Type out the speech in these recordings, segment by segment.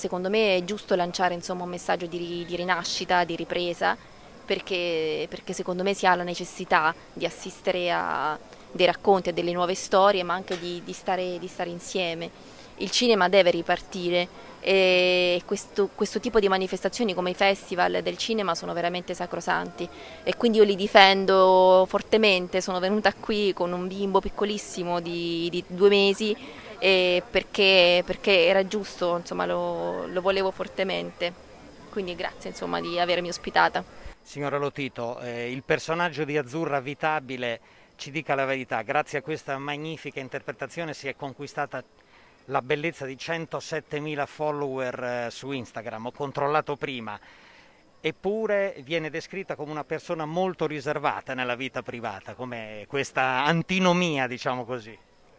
Secondo me è giusto lanciare insomma, un messaggio di, di, rinascita, di ripresa, perché, perché, secondo me si ha la necessità di assistere a dei racconti, a delle nuove storie, ma anche di, di, stare, di stare insieme il cinema deve ripartire e questo, questo, tipo di manifestazioni come i festival del cinema sono veramente sacrosanti e quindi io li difendo fortemente, sono venuta qui con un bimbo piccolissimo di, di due mesi perché, perché, era giusto, insomma, lo, lo volevo fortemente. Quindi grazie insomma, di avermi ospitata. Signora Lotito, eh, il personaggio di Azzurra Vitabile ci dica la verità, grazie a questa magnifica interpretazione si è conquistata la bellezza di 107.000 follower eh, su Instagram, ho controllato prima, eppure viene descritta come una persona molto riservata nella vita privata, come questa antinomia, diciamo così.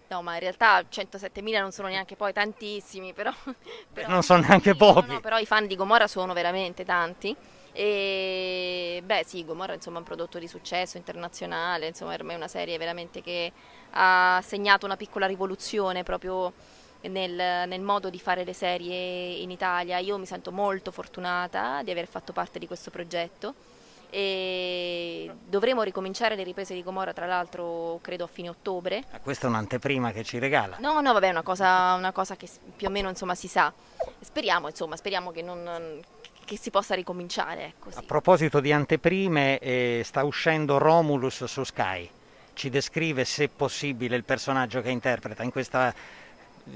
No, ma in realtà 107.000 non sono neanche poi tantissimi, però... però non sono neanche pochi. No, no, però i fan di Gomorra sono veramente tanti. E beh, sì, Gomorra insomma, è un prodotto di successo internazionale, insomma, è una serie veramente che ha segnato una piccola rivoluzione proprio nel, nel, modo di fare le serie in Italia. Io mi sento molto fortunata di aver fatto parte di questo progetto e dovremo ricominciare le riprese di Gomorra tra l'altro credo a fine ottobre. Ma ah, Questa è un'anteprima che ci regala. No, no, vabbè, è una cosa, una cosa che più o meno insomma, si sa. Speriamo, insomma, speriamo che non che si possa ricominciare. Così. Ecco, a proposito di anteprime, eh, sta uscendo Romulus su Sky. Ci descrive, se possibile, il personaggio che interpreta in questa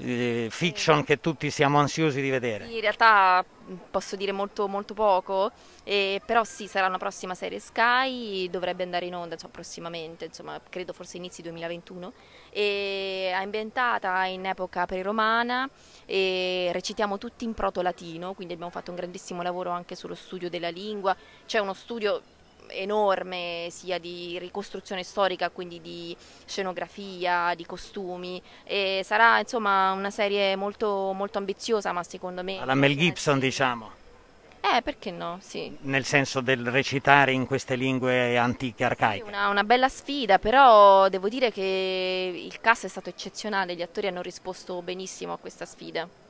eh, fiction che tutti siamo ansiosi di vedere. In realtà mm, posso dire molto, molto poco, eh, però sì, sarà una prossima serie Sky, dovrebbe andare in onda insomma, prossimamente, insomma, credo forse inizi 2021, è ambientata in epoca preromana, e recitiamo tutti in proto latino, quindi abbiamo fatto un grandissimo lavoro anche sullo studio della lingua, c'è uno studio enorme sia di ricostruzione storica, quindi di scenografia, di costumi e sarà insomma una serie molto, molto ambiziosa ma secondo me... Alla Mel Gibson diciamo. Eh, perché no? Sì. Nel senso del recitare in queste lingue antiche arcaiche. Sì, una, una, bella sfida, però devo dire che il cast è stato eccezionale, gli attori hanno risposto benissimo a questa sfida.